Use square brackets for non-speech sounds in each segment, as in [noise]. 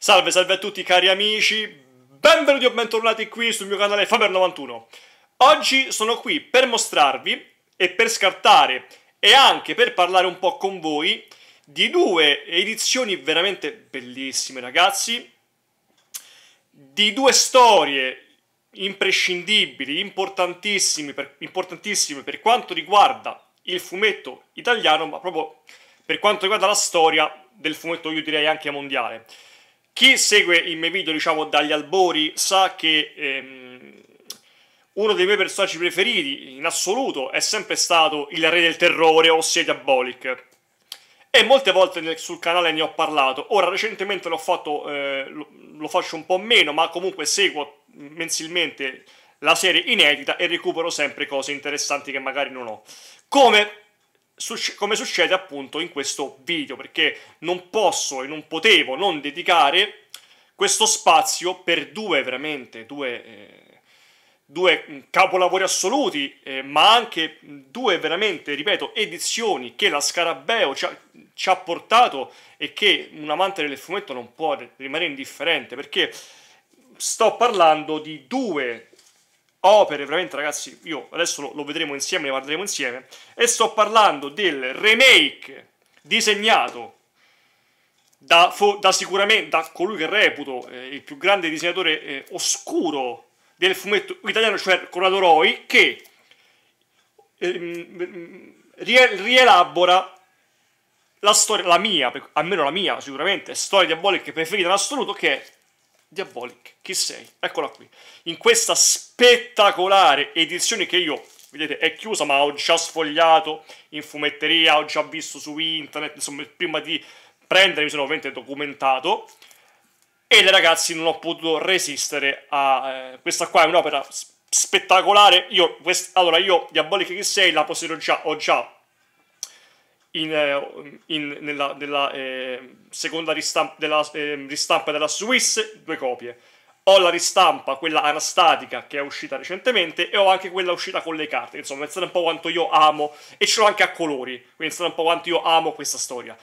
Salve, salve a tutti cari amici, benvenuti o bentornati qui sul mio canale Faber91. Oggi sono qui per mostrarvi e per scartare e anche per parlare un po' con voi di due edizioni veramente bellissime ragazzi, di due storie imprescindibili, importantissime per, importantissime per quanto riguarda il fumetto italiano, ma proprio per quanto riguarda la storia del fumetto io direi anche mondiale. Chi segue i miei video, diciamo, dagli albori sa che ehm, uno dei miei personaggi preferiti in assoluto è sempre stato il re del terrore, ossia Diabolic. E molte volte nel, sul canale ne ho parlato. Ora, recentemente l'ho fatto, eh, lo, lo faccio un po' meno, ma comunque seguo mensilmente la serie inedita e recupero sempre cose interessanti che magari non ho. Come come succede appunto in questo video, perché non posso e non potevo non dedicare questo spazio per due veramente, due, eh, due mm, capolavori assoluti, eh, ma anche due veramente, ripeto, edizioni che la Scarabeo ci ha, ci ha portato e che un amante del fumetto non può rimanere indifferente, perché sto parlando di due opere, veramente ragazzi, io adesso lo, lo vedremo insieme, ne parleremo insieme, e sto parlando del remake disegnato da, da sicuramente da colui che reputo eh, il più grande disegnatore eh, oscuro del fumetto italiano, cioè Corrado Roy, che eh, rielabora la storia, la mia, almeno la mia sicuramente, storia diabolica preferita in assoluto, che è Diabolic, chi sei? Eccola qui, in questa spettacolare edizione che io, vedete, è chiusa ma ho già sfogliato in fumetteria, ho già visto su internet, insomma, prima di prendere mi sono ovviamente documentato e le ragazzi non ho potuto resistere a... Eh, questa qua è un'opera spettacolare, io, quest, allora io Diabolic chi sei la possederò già, ho già in, eh, in, nella, nella eh, seconda ehm, ristampa della, eh, ristampa della Swiss, due copie. Ho la ristampa, quella anastatica che è uscita recentemente, e ho anche quella uscita con le carte. Insomma, pensate un po' quanto io amo, e ce l'ho anche a colori, quindi pensate un po' quanto io amo questa storia.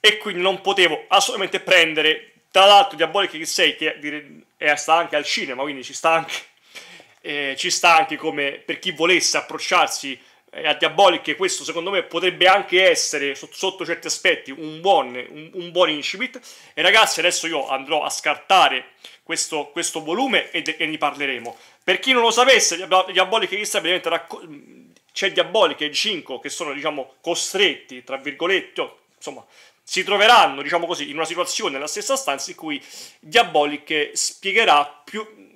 E quindi non potevo assolutamente prendere, tra l'altro, Diabolic X6, che è, sta anche al cinema, quindi ci sta anche, eh, ci sta anche come per chi volesse approcciarsi a Diabolic e questo secondo me potrebbe anche essere sotto, sotto certi aspetti un buon, un, un buon incipit e ragazzi adesso io andrò a scartare questo, questo volume e, e, ne parleremo per chi non lo sapesse Diabolic e Istra racco- c'è Diabolic e Cinco che sono diciamo costretti tra virgolette insomma si troveranno diciamo così in una situazione nella stessa stanza in cui Diabolic spiegherà più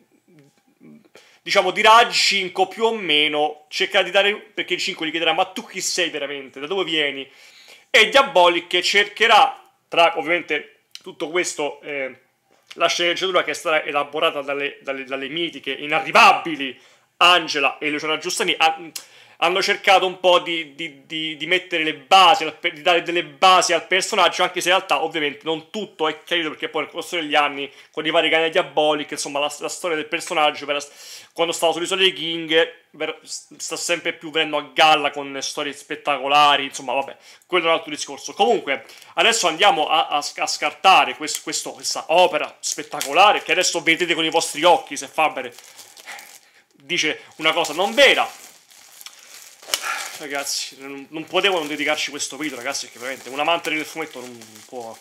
diciamo, di Raj 5 più o meno, cercherà di dare, perché il 5 gli chiederà, ma tu chi sei veramente, da dove vieni? E Diabolic cercherà, tra ovviamente tutto questo, eh, la sceneggiatura che è stata elaborata dalle, dalle, dalle mitiche, inarrivabili, Angela e Luciana Giustani, ah, hanno cercato un po' di, di, di, di mettere le basi, di dare delle basi al personaggio, anche se in realtà ovviamente non tutto è chiarito perché poi nel corso degli anni con i vari cani diabolici, insomma la, la, storia del personaggio per, quando stava sull'isola dei King per, sta sempre più venendo a galla con storie spettacolari, insomma vabbè, quello è un altro discorso. Comunque adesso andiamo a, a, a scartare quest, questo, questa opera spettacolare che adesso vedete con i vostri occhi se Faber dice una cosa non vera Ragazzi, non, non potevo non dedicarci questo video, ragazzi, perché veramente un amante del fumetto non, può,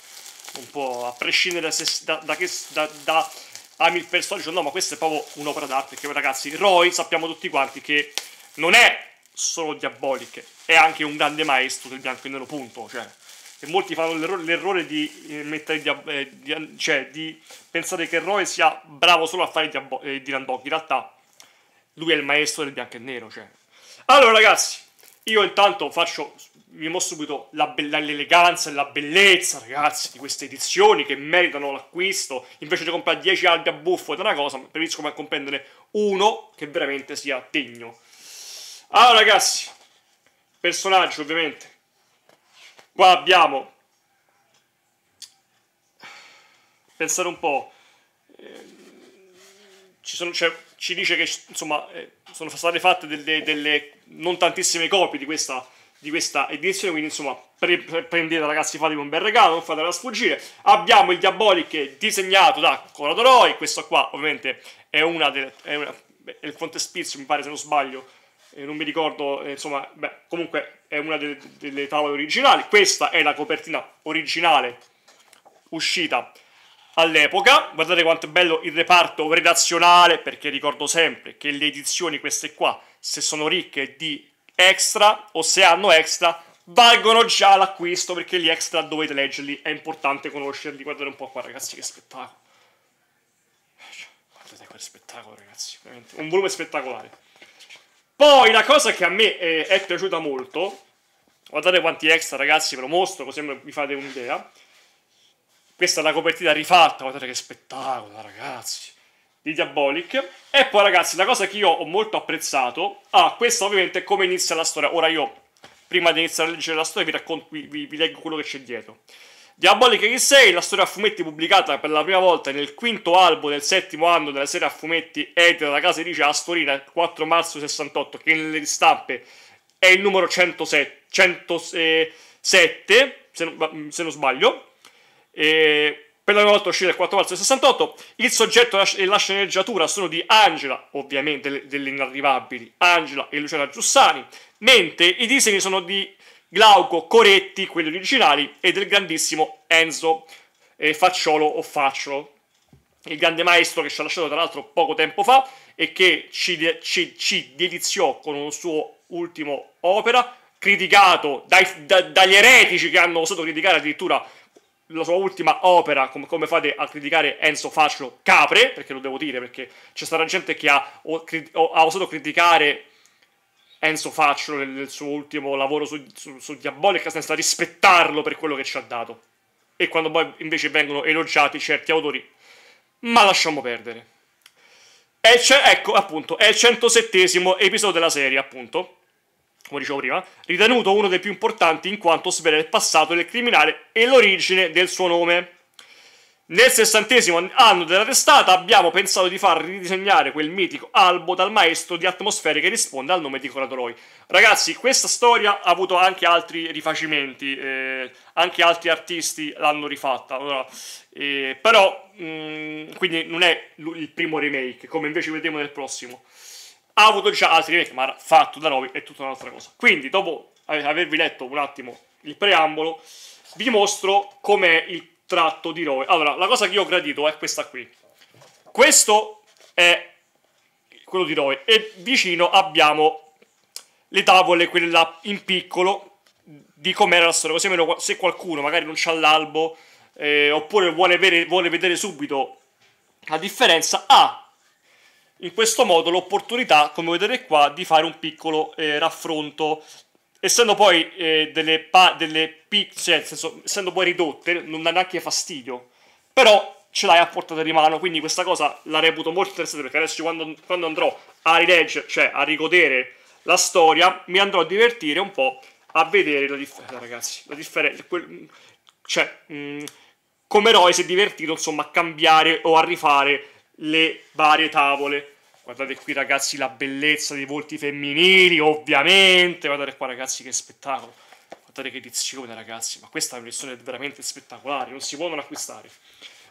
non può, a prescindere da, se, da, da che... Da, da, ami il personaggio, no, ma questa è proprio un'opera d'arte, perché ragazzi, Roy sappiamo tutti quanti che non è solo diaboliche, è anche un grande maestro del bianco e nero, punto, cioè, e molti fanno l'errore, di, eh, mettere dia, eh, di, cioè, di pensare che Roy sia bravo solo a fare Dylan eh, Dog, in realtà lui è il maestro del bianco e nero, cioè. Allora ragazzi, io intanto faccio, vi mostro subito l'eleganza e la bellezza, ragazzi, di queste edizioni che meritano l'acquisto. Invece di comprare 10 albi a buffo ed una cosa, preferisco comprendere uno che veramente sia degno. Allora, ragazzi, personaggio ovviamente. Qua abbiamo... Pensate un po'... Eh, ci sono... Cioè, ci dice che insomma, eh, sono state fatte delle, delle non tantissime copie di questa, di questa edizione, quindi insomma pre- pre- prendete ragazzi, fatevi un bel regalo, non fatela sfuggire. Abbiamo il Diabolic disegnato da Corrado Roy, questo qua ovviamente è una delle... È una, beh, il frontespizio mi pare se non sbaglio, eh, non mi ricordo, eh, insomma, beh, comunque è una delle, delle tavole originali. Questa è la copertina originale uscita all'epoca. Guardate quanto è bello il reparto redazionale, perché ricordo sempre che le edizioni, queste qua, se sono ricche di extra o se hanno extra, valgono già l'acquisto, perché gli extra dovete leggerli, è importante conoscerli. Guardate un po' qua, ragazzi, che spettacolo. Guardate quel spettacolo, ragazzi, veramente un volume spettacolare. Poi la cosa che a me è, eh, è piaciuta molto, guardate quanti extra, ragazzi, ve lo mostro così vi fate un'idea questa è la copertina rifatta, guardate che spettacolo, ragazzi di Diabolic. E poi, ragazzi, la cosa che io ho molto apprezzato. Ah, questa ovviamente è come inizia la storia. Ora io, prima di iniziare a leggere la storia, vi, racconto, vi, vi, leggo quello che c'è dietro. Diabolic X6, la storia a fumetti pubblicata per la prima volta nel quinto albo del settimo anno della serie a fumetti edita dalla casa editrice Astorina, 4 marzo 68, che nelle ristampe è il numero 107, 107 eh, eh, se, non, se non sbaglio e per la prima volta uscita il 4 marzo del 68. Il soggetto e la sceneggiatura sono di Angela, ovviamente delle, inarrivabili, Angela e Luciana Giussani, mentre i disegni sono di Glauco Coretti, quelli originali, e del grandissimo Enzo eh, Facciolo o Facciolo, il grande maestro che ci ha lasciato tra l'altro poco tempo fa e che ci, ci, ci deliziò con un suo ultimo opera, criticato dai, da, dagli eretici che hanno osato criticare addirittura la sua ultima opera, com- come fate a criticare Enzo Faccio Capre, perché lo devo dire, perché c'è stata gente che ha, o, cri- o, ha osato criticare Enzo Faccio nel, nel suo ultimo lavoro su, su, su Diabolica senza rispettarlo per quello che ci ha dato. E quando poi invece vengono elogiati certi autori, ma lasciamo perdere. E c'è, ecco appunto, è il 107 episodio della serie, appunto come dicevo prima, ritenuto uno dei più importanti in quanto svela il passato del criminale e l'origine del suo nome. Nel sessantesimo anno della testata abbiamo pensato di far ridisegnare quel mitico albo dal maestro di atmosfere che risponde al nome di Coratoroi. Ragazzi, questa storia ha avuto anche altri rifacimenti, eh, anche altri artisti l'hanno rifatta, allora, eh, però mh, mm, quindi non è il primo remake, come invece vedremo nel prossimo ha avuto diciamo, altri remake, ma fatto da noi è tutta un'altra cosa. Quindi, dopo avervi letto un attimo il preambolo, vi mostro com'è il tratto di Roy. Allora, la cosa che io ho gradito è questa qui. Questo è quello di Roy e vicino abbiamo le tavole, quelle in piccolo, di com'era la storia. Così almeno se qualcuno magari non c'ha l'albo eh, oppure vuole, avere, vuole vedere subito la differenza, ha in questo modo l'opportunità, come vedete qua, di fare un piccolo eh, raffronto. Essendo poi eh, delle, pa- delle pic- cioè, senso, essendo poi ridotte, non dà neanche fastidio. Però ce l'hai a portata di mano, quindi questa cosa la reputo molto interessante perché adesso quando, quando andrò a rileggere, cioè a rigodere la storia, mi andrò a divertire un po' a vedere la differenza, eh, ragazzi, la differenza, quel, cioè, mh, mm, come Roy si è divertito, insomma, a cambiare o a rifare le varie tavole. Guardate qui ragazzi la bellezza dei volti femminili, ovviamente, guardate qua ragazzi che spettacolo, guardate che edizione ragazzi, ma questa è un'edizione veramente spettacolare, non si può non acquistare.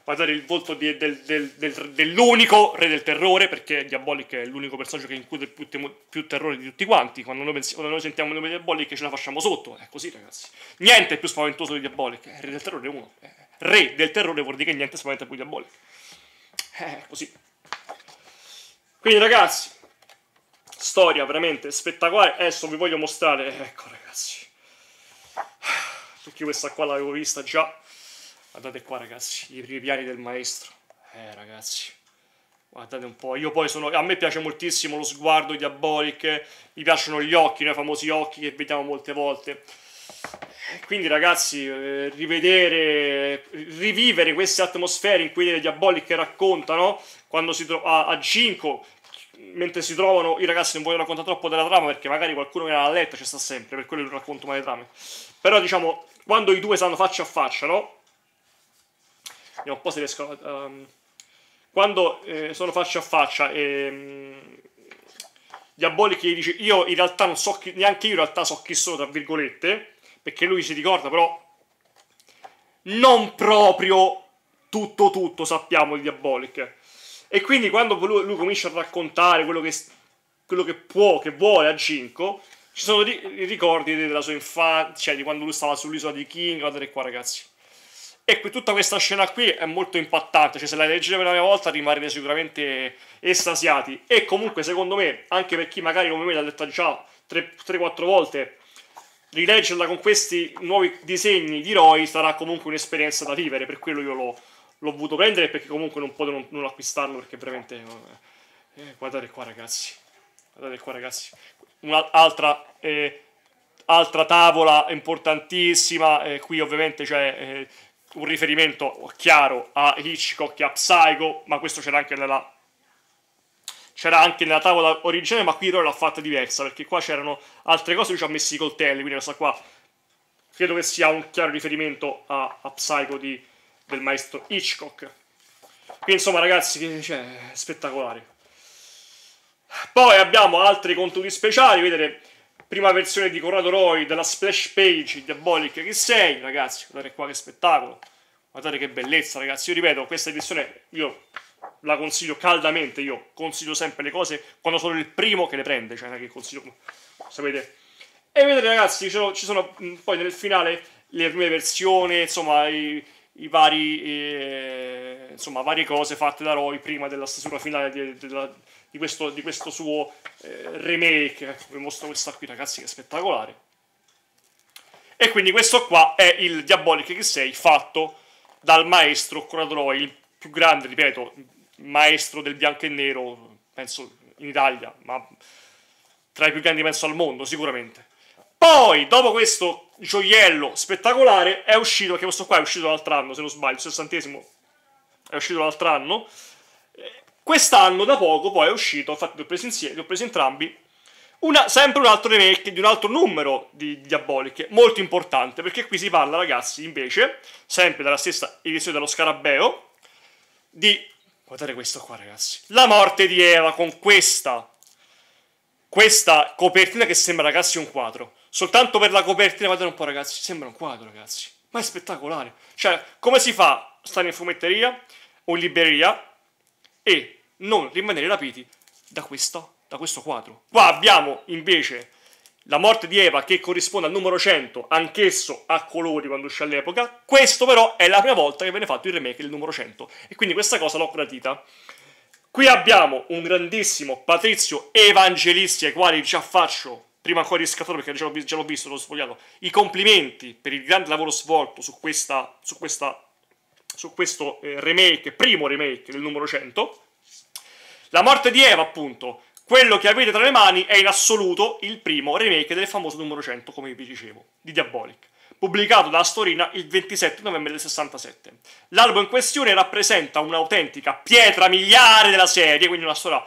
Guardate il volto di, del, del, del, dell'unico re del terrore, perché Diabolic è l'unico personaggio che include più, temo, più terrore di tutti quanti, quando noi, pensiamo, quando noi sentiamo il nome di Diabolic ce la facciamo sotto, è così ragazzi. Niente è più spaventoso di Diabolic, è re del terrore 1, re del terrore vuol dire che niente spaventa più Diabolic. Eh, così. Quindi ragazzi, storia veramente spettacolare. Adesso vi voglio mostrare, ecco ragazzi, perché questa qua l'avevo vista già. Guardate qua ragazzi, i primi piani del maestro. Eh ragazzi, guardate un po'. Io poi sono, a me piace moltissimo lo sguardo, diabolico, mi piacciono gli occhi, i famosi occhi che vediamo molte volte. Quindi ragazzi, eh, rivedere, rivivere queste atmosfere in cui le diaboliche raccontano quando si trova a, a mentre si trovano, i ragazzi non voglio raccontare troppo della trama perché magari qualcuno che l'ha letta ci sta sempre, per quello non racconto mai le trame. Però diciamo, quando i due stanno faccia a faccia, no? Vediamo un po' se riesco a... Um, quando eh, sono faccia a faccia e... Um, Diabolichi dice, io in realtà non so chi, neanche io in realtà so chi sono, tra virgolette, perché lui si ricorda però non proprio tutto tutto sappiamo di Diabolic. E quindi quando lui, lui comincia a raccontare quello che, quello che, può, che vuole a Ginko, ci sono i ricordi della sua infanzia, cioè di quando lui stava sull'isola di King, guardate qua ragazzi. E qui, tutta questa scena qui è molto impattante, cioè se la leggete per la prima volta rimarrete sicuramente estasiati. E comunque secondo me, anche per chi magari come me l'ha letta già 3-4 volte, rileggerla con questi nuovi disegni di Roy sarà comunque un'esperienza da vivere, per quello io l'ho, l'ho voluto prendere perché comunque non potevo non, non, acquistarlo perché veramente... Eh, eh guardate qua ragazzi, guardate qua ragazzi, un'altra eh, altra tavola importantissima, eh, qui ovviamente c'è eh, un riferimento chiaro a Hitchcock e a Psycho, ma questo c'era anche nella c'era anche nella tavola originale, ma qui loro l'ha fatta diversa, perché qua c'erano altre cose, lui ci ha messo i coltelli, quindi questa qua credo che sia un chiaro riferimento a, a Psycho di, del maestro Hitchcock. Quindi insomma ragazzi, cioè, spettacolare. Poi abbiamo altri contenuti speciali, vedete, prima versione di Corrado Roy della splash page Diabolic che sei, ragazzi, guardate qua che spettacolo. Guardate che bellezza, ragazzi. Io ripeto, questa edizione io la consiglio caldamente, io consiglio sempre le cose quando sono il primo che le prende, cioè non è che consiglio, sapete. E vedete ragazzi, ci sono, ci sono poi nel finale le prime versioni, insomma, i, i vari, eh, insomma, varie cose fatte da Roy prima della stesura finale di, di, di, questo, di questo, suo eh, remake. Ecco, vi mostro questa qui ragazzi che è spettacolare. E quindi questo qua è il Diabolic X6 fatto dal maestro Corrado Roy, il più grande, ripeto, maestro del bianco e nero, penso in Italia, ma tra i più grandi penso al mondo sicuramente. Poi, dopo questo gioiello spettacolare, è uscito, perché questo qua è uscito l'altro anno, se non sbaglio, il sessantesimo è uscito l'altro anno, quest'anno da poco poi è uscito, infatti li ho presi, insieme, li ho presi entrambi, una, sempre un altro remake di un altro numero di Diaboliche, molto importante, perché qui si parla, ragazzi, invece, sempre dalla stessa edizione dello Scarabeo, di Guardate questo qua, ragazzi. La morte di Eva con questa. Questa copertina che sembra, ragazzi, un quadro. Soltanto per la copertina, guardate un po', ragazzi. Sembra un quadro, ragazzi. Ma è spettacolare. Cioè, come si fa a stare in fumetteria o in libreria e non rimanere rapiti da questo, da questo quadro? Qua abbiamo, invece, la morte di Eva che corrisponde al numero 100, anch'esso a colori quando uscì all'epoca, questo però è la prima volta che viene fatto il remake del numero 100 e quindi questa cosa l'ho gradita. Qui abbiamo un grandissimo Patrizio Evangelisti ai quali già faccio, prima ancora di scattare perché già l'ho, già l'ho visto, l'ho sfogliato, i complimenti per il grande lavoro svolto su, questa, su, questa, su questo eh, remake, primo remake del numero 100. La morte di Eva appunto, quello che avete tra le mani è in assoluto il primo remake del famoso numero 100, come vi dicevo, di Diabolic, pubblicato da Astorina il 27 novembre del 67. L'album in questione rappresenta un'autentica pietra miliare della serie, quindi una storia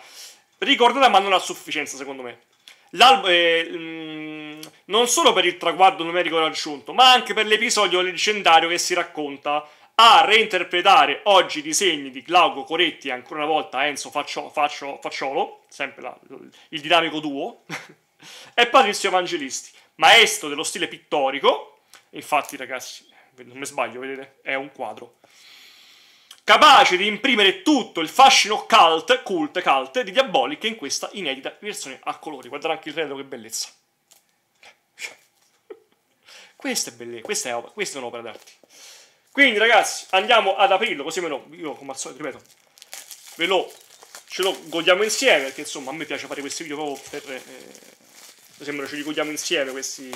ricordata ma non a sufficienza secondo me. L'album... è, eh, mm, non solo per il traguardo numerico raggiunto, ma anche per l'episodio leggendario che si racconta a reinterpretare oggi i disegni di Glauco Coretti e ancora una volta Enzo Faccio, Faccio, Facciolo, sempre la, il dinamico duo, [laughs] e Patrizio Evangelisti, maestro dello stile pittorico, infatti ragazzi, non mi sbaglio, vedete, è un quadro, capace di imprimere tutto il fascino cult, cult, cult di Diabolic in questa inedita versione a colori. Guardate anche il retro, che bellezza. [laughs] Questa è bellezza, questa è, questa è un'opera d'arte. Quindi ragazzi, andiamo ad aprirlo, così me lo, io come al solito, ripeto, ve lo, ce lo godiamo insieme, perché insomma a me piace fare questi video proprio per, eh, così me ce li godiamo insieme questi,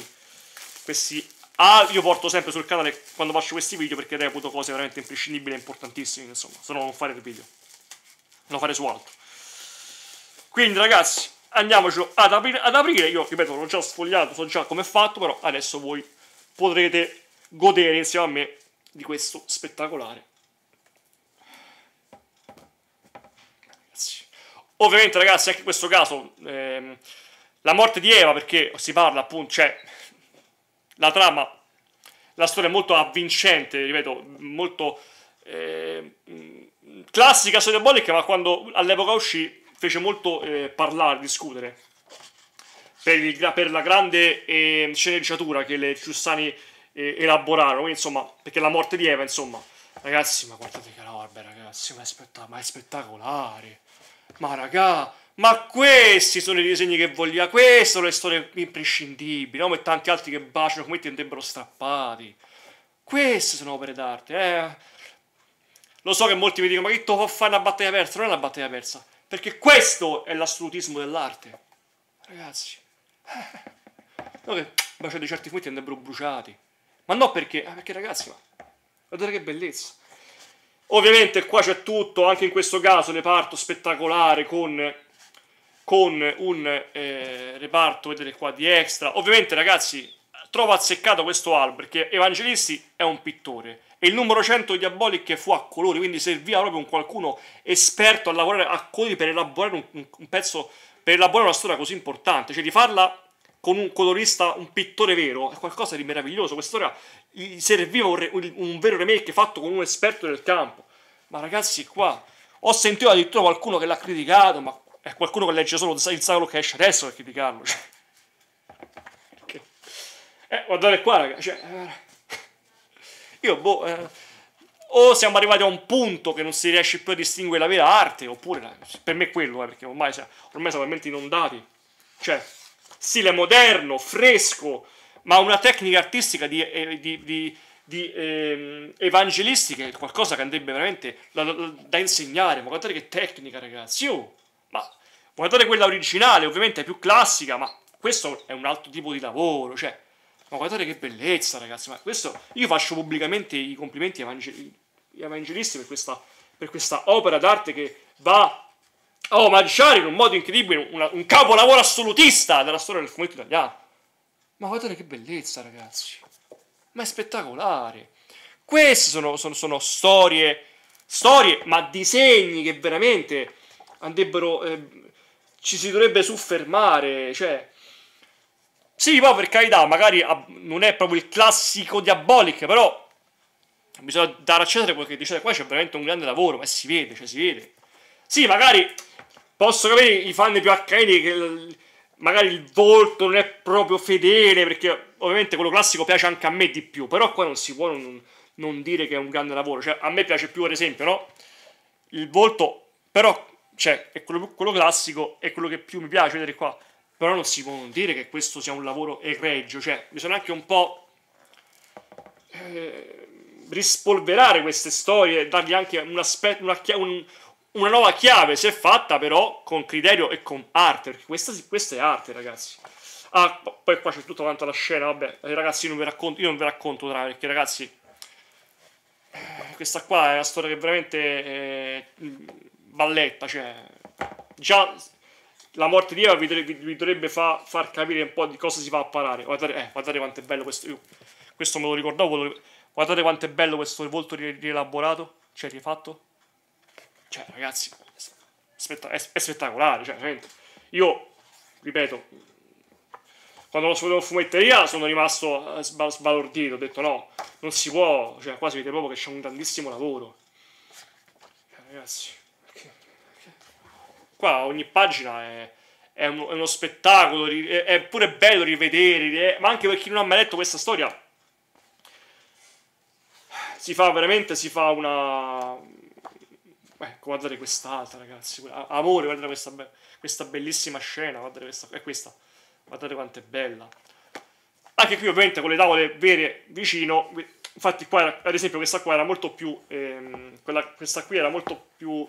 questi Ah, io porto sempre sul canale quando faccio questi video perché reputo cose veramente imprescindibili e importantissime, insomma, se no non fare il video, non fare su altro. Quindi ragazzi, andiamocelo ad, apri ad aprire, io ripeto, l'ho già sfogliato, so già come è fatto, però adesso voi potrete godere insieme a me di questo spettacolare. Ovviamente ragazzi, anche in questo caso, ehm, la morte di Eva, perché si parla appunto, cioè, la trama, la storia è molto avvincente, ripeto, molto eh, classica storia Bollick, ma quando all'epoca uscì fece molto eh, parlare, discutere, per, il, per la grande eh, sceneggiatura che le Ciussani eh, elaborarono. Quindi, insomma, perché la morte di Eva, insomma, ragazzi, ma guardate che roba, ragazzi, ma è, spettac- ma è spettacolare. Ma raga, ma questi sono i disegni che vogliamo, queste sono le storie imprescindibili, come no? tanti altri che baciano come ti andrebbero strappati. Queste sono opere d'arte, eh. Lo so che molti mi dicono, ma che tu può fare una battaglia persa? Non è una battaglia persa, perché questo è l'assolutismo dell'arte. Ragazzi, eh. no, che baciate certi fumetti andrebbero bruciati. Ma no perché, ah, perché ragazzi, ma guardate che bellezza. Ovviamente qua c'è tutto, anche in questo caso reparto spettacolare con, con un eh, reparto, vedete qua, di extra. Ovviamente ragazzi, trovo azzeccato questo album perché Evangelisti è un pittore e il numero 100 di Diabolic fu a colori, quindi serviva proprio un qualcuno esperto a lavorare a colori per elaborare un, un pezzo, per elaborare una storia così importante, cioè di farla con un colorista, un pittore vero, è qualcosa di meraviglioso. Quest'ora gli serviva un, re, un vero remake fatto con un esperto del campo. Ma ragazzi, qua ho sentito addirittura qualcuno che l'ha criticato, ma è qualcuno che legge solo il sacro che esce adesso per criticarlo. Cioè. Eh, guardate qua, ragazzi. Cioè, eh, io, boh, eh, o siamo arrivati a un punto che non si riesce più a distinguere la vera arte, oppure, per me è quello, eh, perché ormai, cioè, ormai siamo talmente inondati. Cioè, stile moderno, fresco, ma una tecnica artistica di, eh, di, di, di eh, evangelistica è qualcosa che andrebbe veramente la, la, da insegnare. Ma guardate che tecnica, ragazzi! Oh, ma guardate quella originale, ovviamente è più classica, ma questo è un altro tipo di lavoro, cioè. Ma guardate che bellezza, ragazzi! Ma questo io faccio pubblicamente i complimenti evangel- evangelisti per questa, per questa opera d'arte che va Oh, Maggiari in un modo incredibile, una, un capolavoro assolutista della storia del fumetto italiano. Ma guardate che bellezza, ragazzi. Ma è spettacolare. Queste sono, sono, sono storie, storie, ma disegni che veramente andrebbero... Eh, ci si dovrebbe soffermare, cioè... Sì, poi per carità, magari non è proprio il classico diabolic, però bisogna dare a Cesare quel che dice, qua c'è veramente un grande lavoro, ma si vede, cioè si vede. Sì, magari Posso capire i fan più accrediti che magari il volto non è proprio fedele, perché ovviamente quello classico piace anche a me di più, però qua non si può non, non dire che è un grande lavoro, cioè a me piace più ad esempio, no? Il volto, però, cioè, è quello, quello classico, è quello che più mi piace vedere qua, però non si può non dire che questo sia un lavoro egregio, cioè, bisogna anche un po'... Eh, rispolverare queste storie, dargli anche un aspetto, una, un, una nuova chiave si è fatta però con criterio e con arte, perché questa, questa è arte ragazzi. Ah, poi qua c'è tutta quanta la scena, vabbè, eh, ragazzi io non vi racconto, io non vi racconto tra, perché ragazzi, eh, questa qua è una storia che veramente è eh, balletta, cioè, già la morte di Eva vi, vi, vi dovrebbe fa, far capire un po' di cosa si va a parare. Guardate, eh, guardate quanto è bello questo, io, questo me lo ricordavo, guardate quanto è bello questo volto rielaborato, cioè rifatto. Cioè, ragazzi, è, spettacolare. Cioè, io, ripeto, quando lo vedevo in fumetteria sono rimasto eh, sbalordito. Ho detto no, non si può. Cioè, qua si vede proprio che c'è un grandissimo lavoro. Cioè, ragazzi, qua ogni pagina è, è, uno, spettacolo. è, pure bello rivedere. ma anche per chi non ha mai letto questa storia, si fa veramente si fa una, Beh, guardate quest'altra, ragazzi. Amore, guardate questa, be questa bellissima scena. Guardate questa. È questa. Guardate quanto è bella. Anche qui, ovviamente, con le tavole vere vicino. Infatti, qua, era, ad esempio, questa qua era molto più. Ehm, quella, questa qui era molto più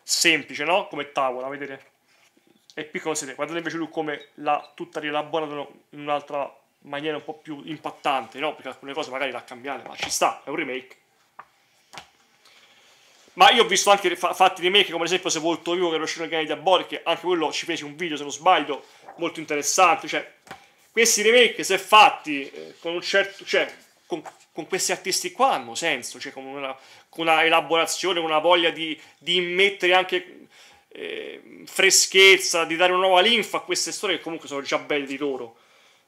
semplice, no? Come tavola, vedete? È piccola, sedere. Guardate invece lui come la tutta rielaborata in un'altra maniera un po' più impattante, no? Perché alcune cose magari l'ha cambiata, ma ci sta, è un remake ma io ho visto anche fa fatti remake come ad esempio Se Volto Vivo che era uscito nelle diaboliche, anche quello ci fece un video se non sbaglio molto interessante, cioè questi remake se fatti eh, con un certo, cioè con, con, questi artisti qua hanno senso, cioè con una, con una elaborazione, una voglia di, di immettere anche eh, freschezza, di dare una nuova linfa a queste storie che comunque sono già belle di loro,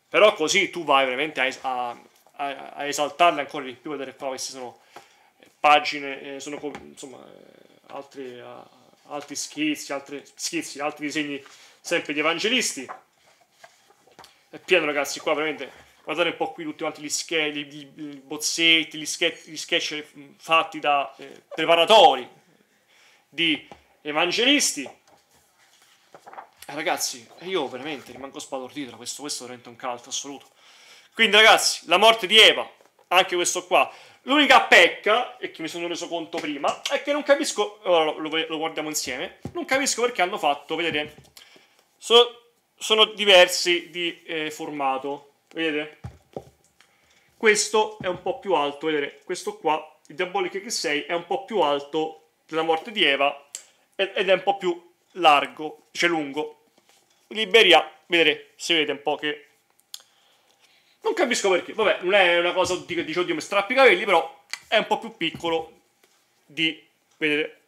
però così tu vai veramente a, a, a, a esaltarle ancora di più, vedere qua questi sono pagine, eh, sono insomma eh, altri, altri schizzi, altri schizzi, altri disegni sempre di evangelisti. È pieno ragazzi, qua veramente guardate un po' qui tutti quanti gli, sche- i bozzetti, gli, sche- gli sketch eh, fatti da eh, preparatori di evangelisti. Eh, ragazzi, io veramente rimango spalordito da questo, questo è veramente un caldo assoluto. Quindi ragazzi, la morte di Eva, anche questo qua, L'unica pecca, e che mi sono reso conto prima, è che non capisco. Ora lo, lo guardiamo insieme. Non capisco perché hanno fatto, vedete, so, sono diversi di eh, formato. Vedete? Questo è un po' più alto, vedete? Questo qua, il Diabolic X6, è un po' più alto della morte di Eva ed è un po' più largo, cioè lungo. Liberia, vedete, si vede un po' che non capisco perché. Vabbè, non è una cosa che dice oddio mi strappi i capelli, però è un po' più piccolo di vedere.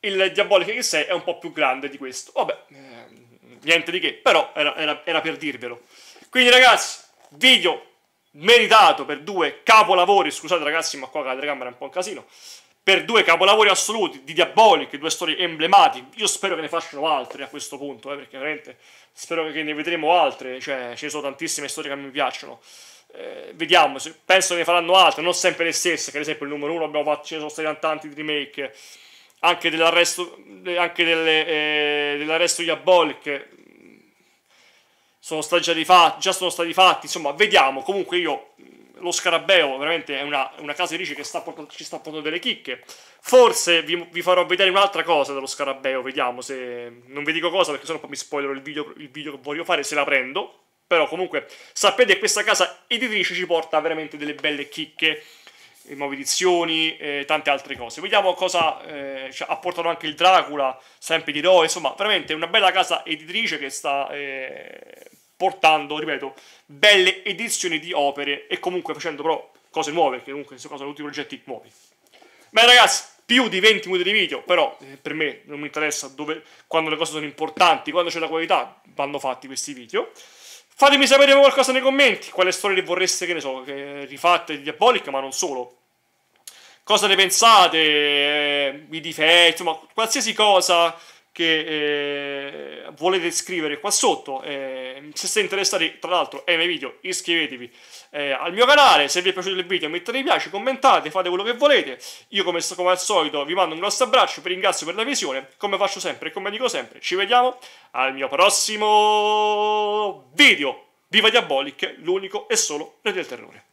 Il diabolico che sei è un po' più grande di questo. Vabbè, ehm, niente di che, però era, era, era per dirvelo. Quindi ragazzi, video meritato per due capolavori. Scusate ragazzi, ma qua la telecamera è un po' un casino per due capolavori assoluti di Diabolic, due storie emblematiche. Io spero che ne facciano altre a questo punto, eh, perché veramente spero che ne vedremo altre. Cioè, ne sono tantissime storie che mi piacciono. Eh, vediamo, penso che ne faranno altre, non sempre le stesse. Che ad esempio, il numero uno abbiamo fatto, ce ne sono stati tanti di remake, anche dell'arresto, anche delle, eh, dell'arresto Diabolic. Mm, sono stati già, rifatti, già sono stati fatti, insomma, vediamo. Comunque, io mm, lo Scarabeo veramente è una, una casa editrice che sta, ci sta portando delle chicche. Forse vi, vi, farò vedere un'altra cosa dello Scarabeo, vediamo se... Non vi dico cosa perché sennò poi mi spoilerò il video, il video che voglio fare se la prendo. Però comunque sapete che questa casa editrice ci porta veramente delle belle chicche eh, nuove edizioni e eh, tante altre cose. Vediamo cosa eh, cioè, apportano anche il Dracula, sempre di Roe, insomma, veramente una bella casa editrice che sta eh, portando, ripeto, belle edizioni di opere e comunque facendo però cose nuove, che comunque in questo caso sono tutti progetti nuovi. Beh ragazzi, più di 20 minuti di video, però eh, per me non mi interessa dove, quando le cose sono importanti, quando c'è la qualità, vanno fatti questi video. Fatemi sapere qualcosa nei commenti, quale storia vorreste, che ne so, che rifatte di Diabolica, ma non solo. Cosa ne pensate, eh, i difetti, insomma, qualsiasi cosa che eh, volete scrivere qua sotto. Eh, se siete interessati, tra l'altro, ai miei video, iscrivetevi eh, al mio canale. Se vi è piaciuto il video, mettete mi piace, commentate, fate quello che volete. Io, come, come al solito, vi mando un grosso abbraccio, vi ringrazio per la visione. Come faccio sempre e come dico sempre, ci vediamo al mio prossimo video. Viva Diabolic, l'unico e solo re del terrore.